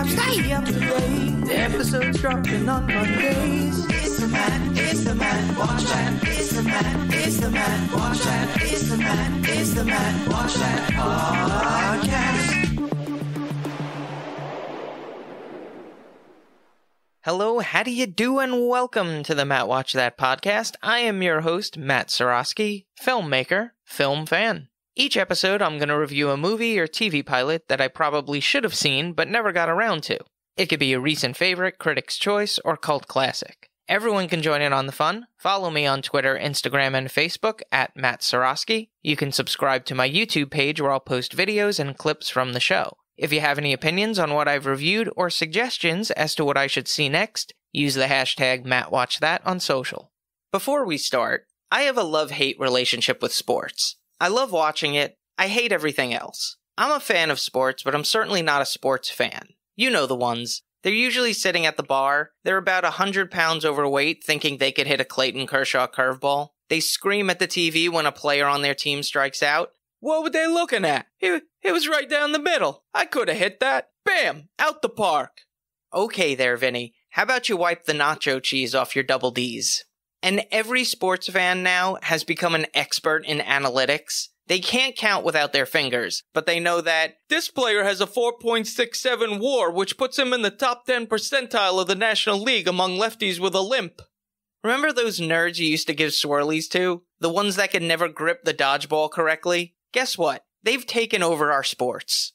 I'm up to date. The episode's dropping on Mondays. It's the man, it's the man, watch that. It's the man, it's the man, watch that. It's the man, it's the man, watch that podcast. Hello, how do you do, and welcome to the Matt Watch That podcast. I am your host, Matt Sorosky, filmmaker, film fan. Each episode, I'm going to review a movie or TV pilot that I probably should have seen but never got around to. It could be a recent favorite, critic's choice, or cult classic. Everyone can join in on the fun. Follow me on Twitter, Instagram, and Facebook at Matt Sorosky. You can subscribe to my YouTube page where I'll post videos and clips from the show. If you have any opinions on what I've reviewed or suggestions as to what I should see next, use the hashtag MattWatchThat on social. Before we start, I have a love hate relationship with sports. I love watching it. I hate everything else. I'm a fan of sports, but I'm certainly not a sports fan. You know the ones. They're usually sitting at the bar. They're about a 100 pounds overweight, thinking they could hit a Clayton Kershaw curveball. They scream at the TV when a player on their team strikes out. What were they looking at? It, it was right down the middle. I could have hit that. Bam! Out the park. Okay there, Vinny. How about you wipe the nacho cheese off your double D's? And every sports fan now has become an expert in analytics. They can't count without their fingers, but they know that this player has a 4.67 war, which puts him in the top 10 percentile of the National League among lefties with a limp. Remember those nerds you used to give swirlies to? The ones that could never grip the dodgeball correctly? Guess what? They've taken over our sports.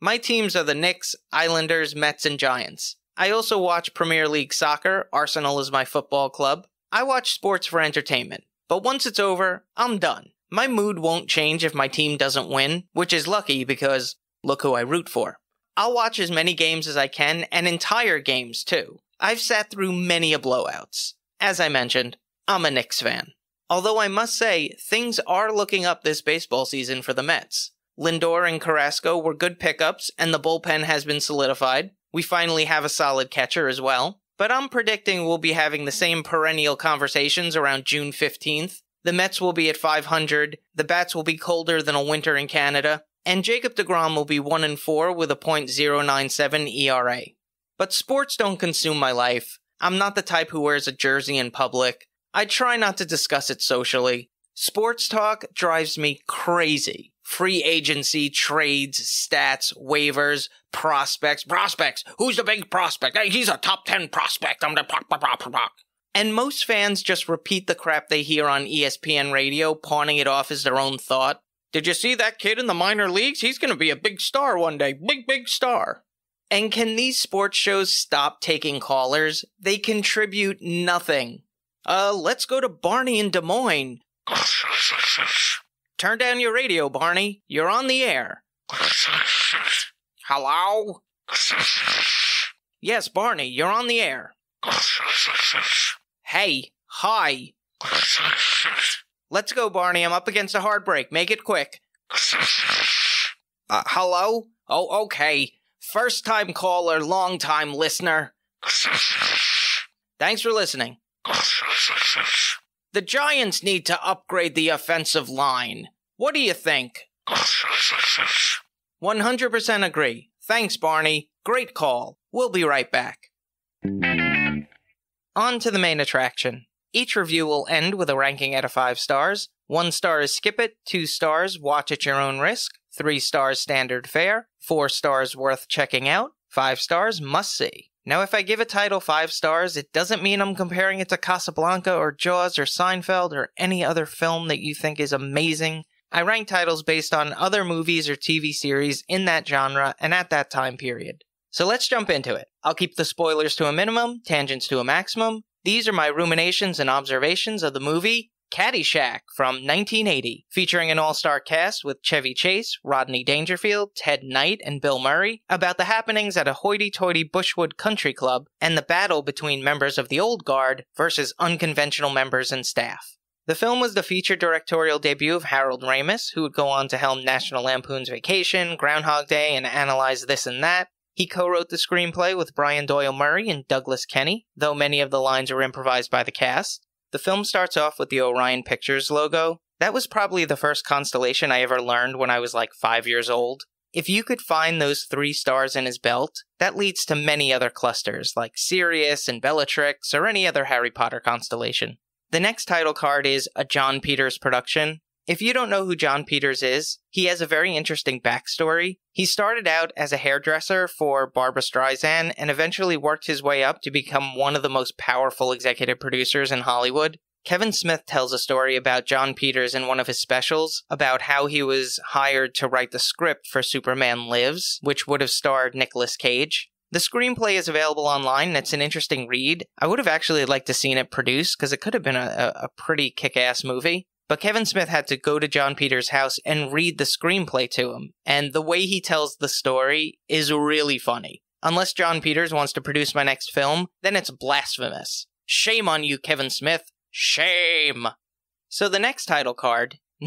My teams are the Knicks, Islanders, Mets, and Giants. I also watch Premier League soccer. Arsenal is my football club. I watch sports for entertainment, but once it's over, I'm done. My mood won't change if my team doesn't win, which is lucky because look who I root for. I'll watch as many games as I can and entire games too. I've sat through many a blowouts. As I mentioned, I'm a Knicks fan. Although I must say, things are looking up this baseball season for the Mets. Lindor and Carrasco were good pickups, and the bullpen has been solidified. We finally have a solid catcher as well. But I'm predicting we'll be having the same perennial conversations around June 15th. The Mets will be at 500. The bats will be colder than a winter in Canada. And Jacob DeGrom will be 1 and 4 with a .097 ERA. But sports don't consume my life. I'm not the type who wears a jersey in public. I try not to discuss it socially. Sports talk drives me crazy free agency, trades, stats, waivers, prospects, prospects. Who's the big prospect? Hey, he's a top 10 prospect. I'm the pop, pop, pop, pop. And most fans just repeat the crap they hear on ESPN radio, pawning it off as their own thought. Did you see that kid in the minor leagues? He's going to be a big star one day. Big, big star. And can these sports shows stop taking callers? They contribute nothing. Uh, let's go to Barney in Des Moines. Turn down your radio, Barney. You're on the air. Hello? Yes, Barney, you're on the air. Hey, hi. Let's go, Barney. I'm up against a hard break. Make it quick. Uh, hello? Oh, okay. First time caller, long time listener. Thanks for listening. The Giants need to upgrade the offensive line. What do you think? 100% agree. Thanks, Barney. Great call. We'll be right back. On to the main attraction. Each review will end with a ranking out of five stars. One star is skip it, two stars watch at your own risk, three stars standard fare, four stars worth checking out, five stars must see. Now, if I give a title five stars, it doesn't mean I'm comparing it to Casablanca or Jaws or Seinfeld or any other film that you think is amazing. I rank titles based on other movies or TV series in that genre and at that time period. So let's jump into it. I'll keep the spoilers to a minimum, tangents to a maximum. These are my ruminations and observations of the movie. Caddyshack from 1980, featuring an all star cast with Chevy Chase, Rodney Dangerfield, Ted Knight, and Bill Murray, about the happenings at a hoity toity Bushwood country club and the battle between members of the old guard versus unconventional members and staff. The film was the feature directorial debut of Harold Ramis, who would go on to helm National Lampoon's Vacation, Groundhog Day, and analyze this and that. He co wrote the screenplay with Brian Doyle Murray and Douglas Kenny, though many of the lines were improvised by the cast. The film starts off with the Orion Pictures logo. That was probably the first constellation I ever learned when I was like five years old. If you could find those three stars in his belt, that leads to many other clusters, like Sirius and Bellatrix or any other Harry Potter constellation. The next title card is a John Peters production, if you don't know who John Peters is, he has a very interesting backstory. He started out as a hairdresser for Barbara Streisand and eventually worked his way up to become one of the most powerful executive producers in Hollywood. Kevin Smith tells a story about John Peters in one of his specials about how he was hired to write the script for Superman Lives, which would have starred Nicolas Cage. The screenplay is available online and it's an interesting read. I would have actually liked to seen it produced because it could have been a, a pretty kick ass movie. But Kevin Smith had to go to John Peters' house and read the screenplay to him. And the way he tells the story is really funny. Unless John Peters wants to produce my next film, then it's blasphemous. Shame on you, Kevin Smith. Shame. So the next title card.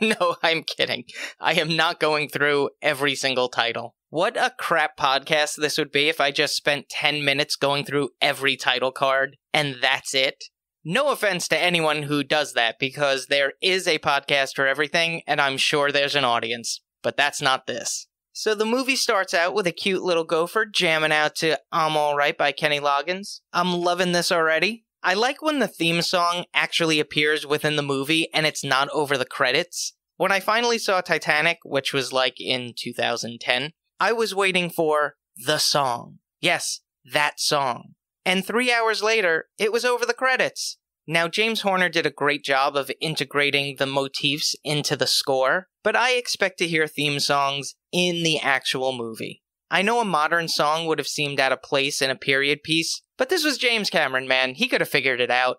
no, I'm kidding. I am not going through every single title. What a crap podcast this would be if I just spent 10 minutes going through every title card and that's it no offense to anyone who does that because there is a podcast for everything and I'm sure there's an audience, but that's not this. So the movie starts out with a cute little gopher jamming out to I'm Alright by Kenny Loggins. I'm loving this already. I like when the theme song actually appears within the movie and it's not over the credits. When I finally saw Titanic, which was like in 2010, I was waiting for the song. Yes, that song. And three hours later, it was over the credits. Now, James Horner did a great job of integrating the motifs into the score, but I expect to hear theme songs in the actual movie. I know a modern song would have seemed out of place in a period piece, but this was James Cameron, man. He could have figured it out.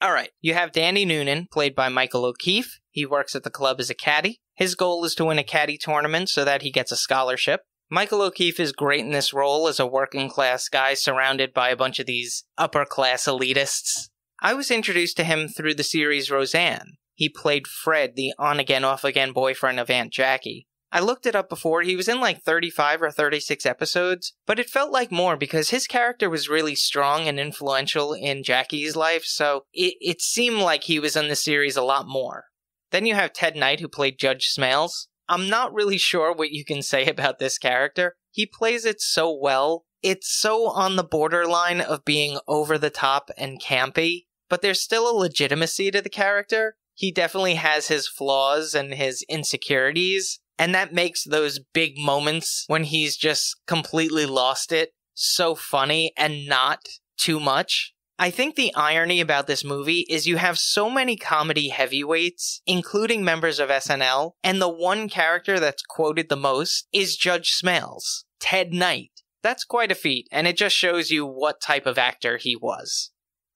All right, you have Danny Noonan, played by Michael O'Keefe. He works at the club as a caddy. His goal is to win a caddy tournament so that he gets a scholarship. Michael O'Keefe is great in this role as a working class guy surrounded by a bunch of these upper class elitists. I was introduced to him through the series Roseanne. He played Fred, the on again, off again boyfriend of Aunt Jackie. I looked it up before, he was in like 35 or 36 episodes, but it felt like more because his character was really strong and influential in Jackie's life, so it, it seemed like he was in the series a lot more. Then you have Ted Knight, who played Judge Smales. I'm not really sure what you can say about this character. He plays it so well. It's so on the borderline of being over the top and campy, but there's still a legitimacy to the character. He definitely has his flaws and his insecurities, and that makes those big moments when he's just completely lost it so funny and not too much. I think the irony about this movie is you have so many comedy heavyweights, including members of SNL, and the one character that's quoted the most is Judge Smells, Ted Knight. That's quite a feat, and it just shows you what type of actor he was.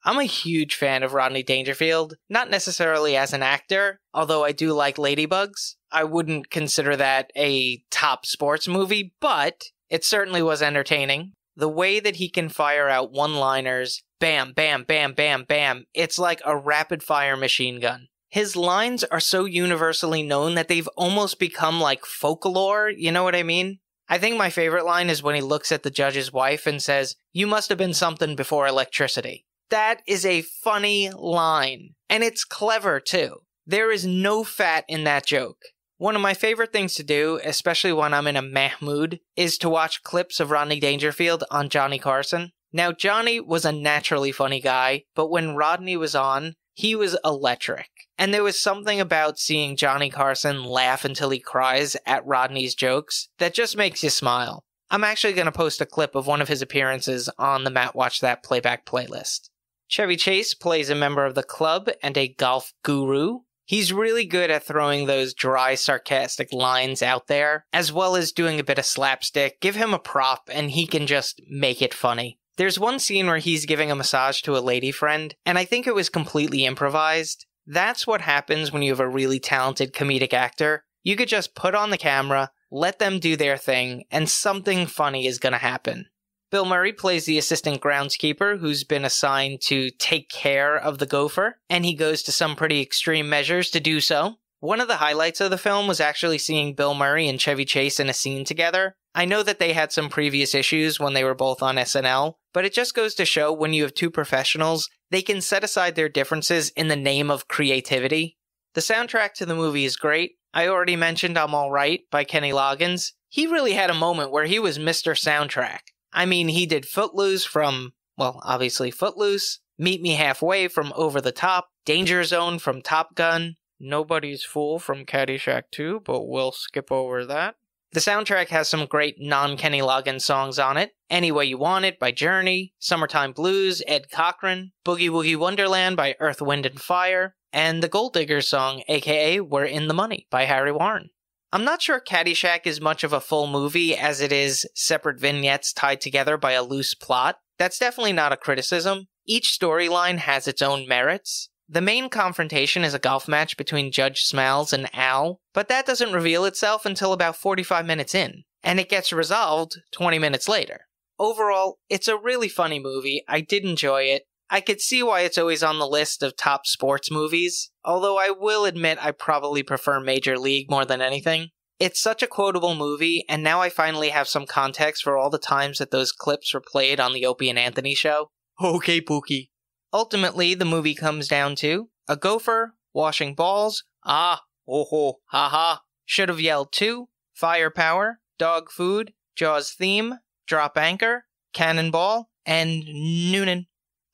I'm a huge fan of Rodney Dangerfield, not necessarily as an actor, although I do like Ladybugs. I wouldn't consider that a top sports movie, but it certainly was entertaining the way that he can fire out one liners, bam, bam, bam, bam, bam, it's like a rapid fire machine gun. His lines are so universally known that they've almost become like folklore, you know what I mean? I think my favorite line is when he looks at the judge's wife and says, You must have been something before electricity. That is a funny line. And it's clever too. There is no fat in that joke. One of my favorite things to do, especially when I'm in a meh mood, is to watch clips of Rodney Dangerfield on Johnny Carson. Now, Johnny was a naturally funny guy, but when Rodney was on, he was electric. And there was something about seeing Johnny Carson laugh until he cries at Rodney's jokes that just makes you smile. I'm actually going to post a clip of one of his appearances on the Matt Watch That Playback playlist. Chevy Chase plays a member of the club and a golf guru. He's really good at throwing those dry, sarcastic lines out there, as well as doing a bit of slapstick. Give him a prop, and he can just make it funny. There's one scene where he's giving a massage to a lady friend, and I think it was completely improvised. That's what happens when you have a really talented comedic actor. You could just put on the camera, let them do their thing, and something funny is gonna happen. Bill Murray plays the assistant groundskeeper who's been assigned to take care of the gopher, and he goes to some pretty extreme measures to do so. One of the highlights of the film was actually seeing Bill Murray and Chevy Chase in a scene together. I know that they had some previous issues when they were both on SNL, but it just goes to show when you have two professionals, they can set aside their differences in the name of creativity. The soundtrack to the movie is great. I already mentioned I'm Alright by Kenny Loggins. He really had a moment where he was Mr. Soundtrack. I mean, he did Footloose from, well, obviously Footloose, Meet Me Halfway from Over the Top, Danger Zone from Top Gun, Nobody's Fool from Caddyshack 2, but we'll skip over that. The soundtrack has some great non Kenny Loggins songs on it Any Way You Want It by Journey, Summertime Blues, Ed Cochran, Boogie Woogie Wonderland by Earth, Wind, and Fire, and the Gold Digger song, aka We're in the Money by Harry Warren. I'm not sure Caddyshack is much of a full movie as it is separate vignettes tied together by a loose plot. That's definitely not a criticism. Each storyline has its own merits. The main confrontation is a golf match between Judge Smiles and Al, but that doesn't reveal itself until about 45 minutes in, and it gets resolved 20 minutes later. Overall, it's a really funny movie. I did enjoy it. I could see why it's always on the list of top sports movies, although I will admit I probably prefer Major League more than anything. It's such a quotable movie, and now I finally have some context for all the times that those clips were played on the Opie and Anthony show. Okay, Pookie. Ultimately, the movie comes down to a gopher washing balls. Ah, oh ho, ha ha. Should have yelled too. Firepower, dog food, Jaws theme, drop anchor, cannonball, and Noonan.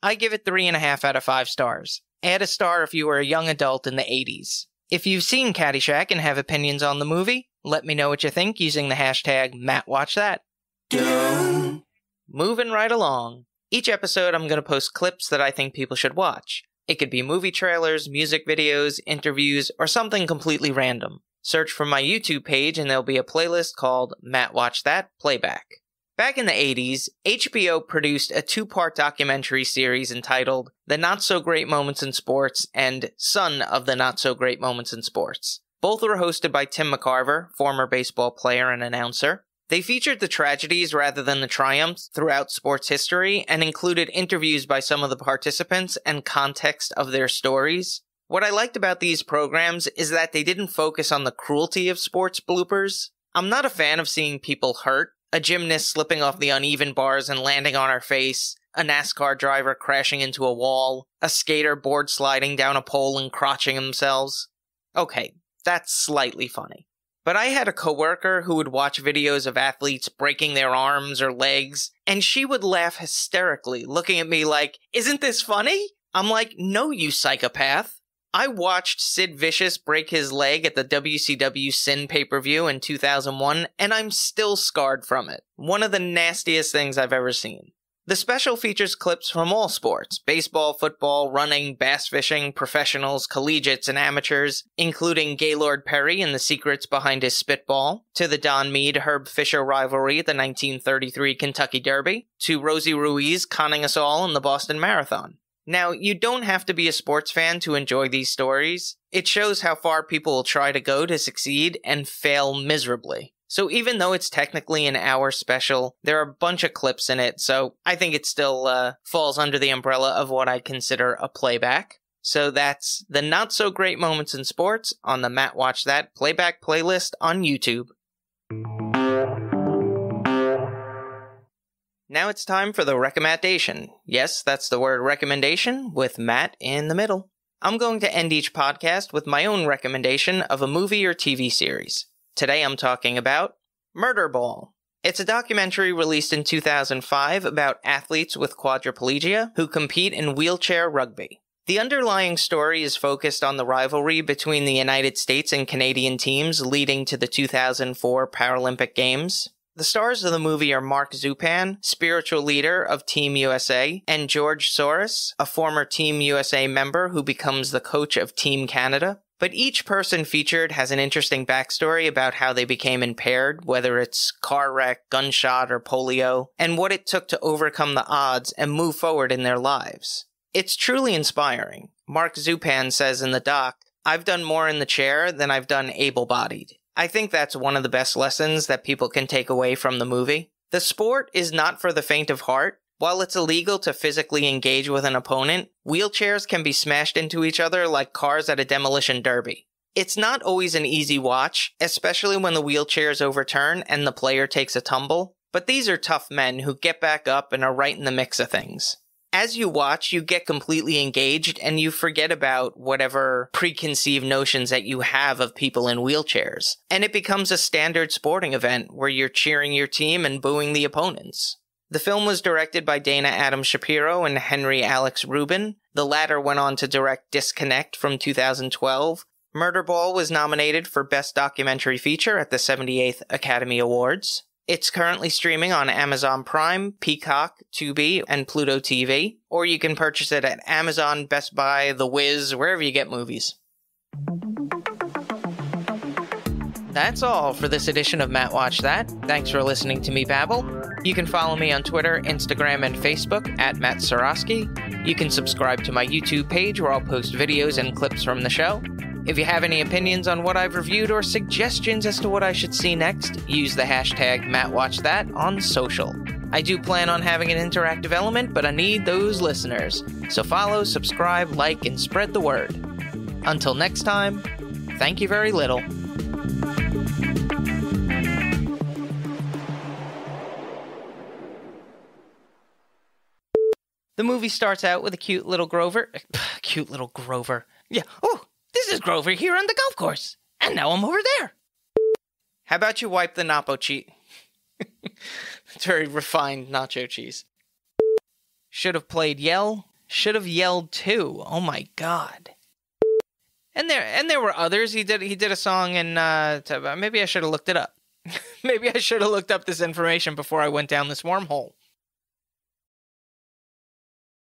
I give it three and a half out of five stars. Add a star if you were a young adult in the 80s. If you've seen Caddyshack and have opinions on the movie, let me know what you think using the hashtag MattWatchThat. Moving right along. Each episode, I'm going to post clips that I think people should watch. It could be movie trailers, music videos, interviews, or something completely random. Search for my YouTube page and there'll be a playlist called Matt Watch That Playback. Back in the 80s, HBO produced a two part documentary series entitled The Not So Great Moments in Sports and Son of the Not So Great Moments in Sports. Both were hosted by Tim McCarver, former baseball player and announcer. They featured the tragedies rather than the triumphs throughout sports history and included interviews by some of the participants and context of their stories. What I liked about these programs is that they didn't focus on the cruelty of sports bloopers. I'm not a fan of seeing people hurt, a gymnast slipping off the uneven bars and landing on her face, a NASCAR driver crashing into a wall, a skater board sliding down a pole and crotching themselves. Okay, that's slightly funny. But I had a coworker who would watch videos of athletes breaking their arms or legs, and she would laugh hysterically, looking at me like, Isn't this funny? I'm like, No, you psychopath. I watched Sid Vicious break his leg at the WCW Sin pay per view in 2001, and I'm still scarred from it. One of the nastiest things I've ever seen. The special features clips from all sports baseball, football, running, bass fishing, professionals, collegiates, and amateurs, including Gaylord Perry and the secrets behind his spitball, to the Don Mead Herb Fisher rivalry at the 1933 Kentucky Derby, to Rosie Ruiz conning us all in the Boston Marathon. Now, you don't have to be a sports fan to enjoy these stories. It shows how far people will try to go to succeed and fail miserably. So even though it's technically an hour special, there are a bunch of clips in it, so I think it still uh, falls under the umbrella of what I consider a playback. So that's the not so great moments in sports on the Matt Watch That playback playlist on YouTube. Now it's time for the recommendation. Yes, that's the word recommendation with Matt in the middle. I'm going to end each podcast with my own recommendation of a movie or TV series. Today I'm talking about Murder Ball. It's a documentary released in 2005 about athletes with quadriplegia who compete in wheelchair rugby. The underlying story is focused on the rivalry between the United States and Canadian teams leading to the 2004 Paralympic Games. The stars of the movie are Mark Zupan, spiritual leader of Team USA, and George Soros, a former Team USA member who becomes the coach of Team Canada. But each person featured has an interesting backstory about how they became impaired, whether it's car wreck, gunshot, or polio, and what it took to overcome the odds and move forward in their lives. It's truly inspiring. Mark Zupan says in the doc, I've done more in the chair than I've done able bodied. I think that's one of the best lessons that people can take away from the movie. The sport is not for the faint of heart. While it's illegal to physically engage with an opponent, wheelchairs can be smashed into each other like cars at a demolition derby. It's not always an easy watch, especially when the wheelchairs overturn and the player takes a tumble, but these are tough men who get back up and are right in the mix of things as you watch, you get completely engaged and you forget about whatever preconceived notions that you have of people in wheelchairs. And it becomes a standard sporting event where you're cheering your team and booing the opponents. The film was directed by Dana Adam Shapiro and Henry Alex Rubin. The latter went on to direct Disconnect from 2012. Murderball was nominated for Best Documentary Feature at the 78th Academy Awards. It's currently streaming on Amazon Prime, Peacock, Tubi, and Pluto TV, or you can purchase it at Amazon, Best Buy, The Wiz, wherever you get movies. That's all for this edition of Matt Watch That. Thanks for listening to me babble. You can follow me on Twitter, Instagram, and Facebook at Matt Sorosky. You can subscribe to my YouTube page where I'll post videos and clips from the show. If you have any opinions on what I've reviewed or suggestions as to what I should see next, use the hashtag MattWatchThat on social. I do plan on having an interactive element, but I need those listeners. So follow, subscribe, like, and spread the word. Until next time, thank you very little. The movie starts out with a cute little Grover. cute little Grover. Yeah. Oh. Grover here on the golf course, and now I'm over there. How about you wipe the Napo cheat? it's very refined nacho cheese. Should have played yell. Should have yelled too. Oh my god. And there and there were others. He did he did a song and uh, uh, maybe I should have looked it up. maybe I should have looked up this information before I went down this wormhole.